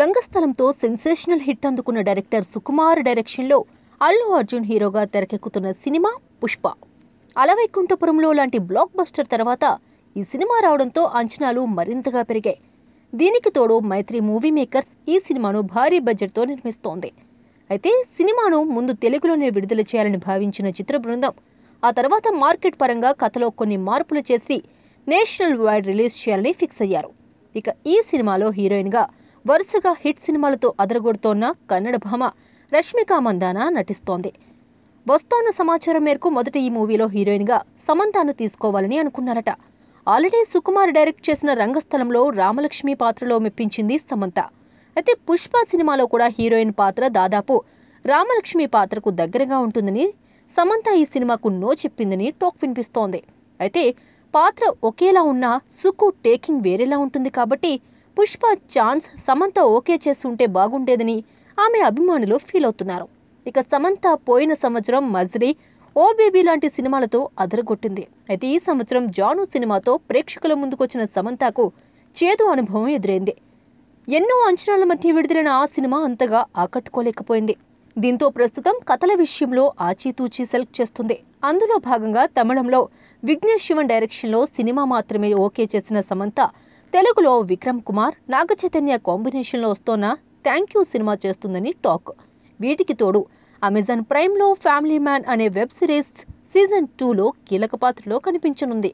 రంగస్థలంతో sensational hit అందుకున్న director Sukumar డైరెక్షన్లో అల్లు అర్జున్ హీరోగా తెరకెక్కుతున్న సినిమా పుష్ప అలవైకుంఠపురంలో లాంటి బ్లాక్ బస్టర్ తర్వాత ఈ సినిమా రావడంతో అంచనాలు మరింతగా పెరిగాయి దీనికి తోడు మైత్రి మూవీ మేకర్స్ ఈ సినిమాను భారీ బడ్జెట్తో నిర్మిస్తోంది అయితే సినిమాను ముందు తెలుగులోనే విడుదల చేయాలని భావించిన చిత్ర బృందం ఆ తర్వాత మార్కెట్ పరంగా కథలో కొన్ని మార్పులు చేసి నేషనల్ వైడ్ రిలీజ్ చేయాలని ఫిక్స్ అయ్యారు ఇక ఈ సినిమాలో హీరోయిన్గా వరుసగా హిట్ సినిమాలతో అదరగొడుతోన్న కన్నడ భామ రష్మిక మందాన నటిస్తోంది వస్తోన్న సమాచారం మేరకు మొదట ఈ మూవీలో హీరోయిన్గా సమంతాను తీసుకోవాలని అనుకున్నారట ఆల్రెడీ సుకుమార్ డైరెక్ట్ చేసిన రంగస్థలంలో రామలక్ష్మి పాత్రలో మెప్పించింది సమంత అయితే పుష్ప సినిమాలో కూడా హీరోయిన్ పాత్ర దాదాపు రామలక్ష్మి పాత్రకు దగ్గరగా ఉంటుందని సమంత ఈ సినిమాకు నో చెప్పిందని టోక్ వినిపిస్తోంది అయితే పాత్ర ఒకేలా ఉన్నా సుకు టేకింగ్ వేరేలా ఉంటుంది కాబట్టి పుష్ప ఛాన్స్ సమంత ఓకే చేసి ఉంటే బాగుండేదని ఆమె అభిమానులు ఫీల్ అవుతున్నారు ఇక సమంత పోయిన సంవత్సరం మజ్రీ ఓ బేబీ లాంటి సినిమాలతో అదరగొట్టింది అయితే ఈ సంవత్సరం జాను సినిమాతో ప్రేక్షకుల ముందుకొచ్చిన సమంతకు చేదు అనుభవం ఎదురైంది ఎన్నో అంచనాల మధ్య విడుదలైన ఆ సినిమా అంతగా ఆకట్టుకోలేకపోయింది దీంతో ప్రస్తుతం కథల విషయంలో ఆచితూచి సెలెక్ట్ చేస్తుంది అందులో భాగంగా తమిళంలో విఘ్నేష్ శివన్ డైరెక్షన్లో సినిమా మాత్రమే ఓకే చేసిన సమంత తెలుగులో విక్రమ్ కుమార్ నాగ చైతన్య కాంబినేషన్లో వస్తున్న థ్యాంక్ యూ సినిమా చేస్తుందని టాక్ వీటికి తోడు అమెజాన్ ప్రైమ్లో ఫ్యామిలీ మ్యాన్ అనే వెబ్ సిరీస్ సీజన్ టూలో కీలక పాత్రలో కనిపించనుంది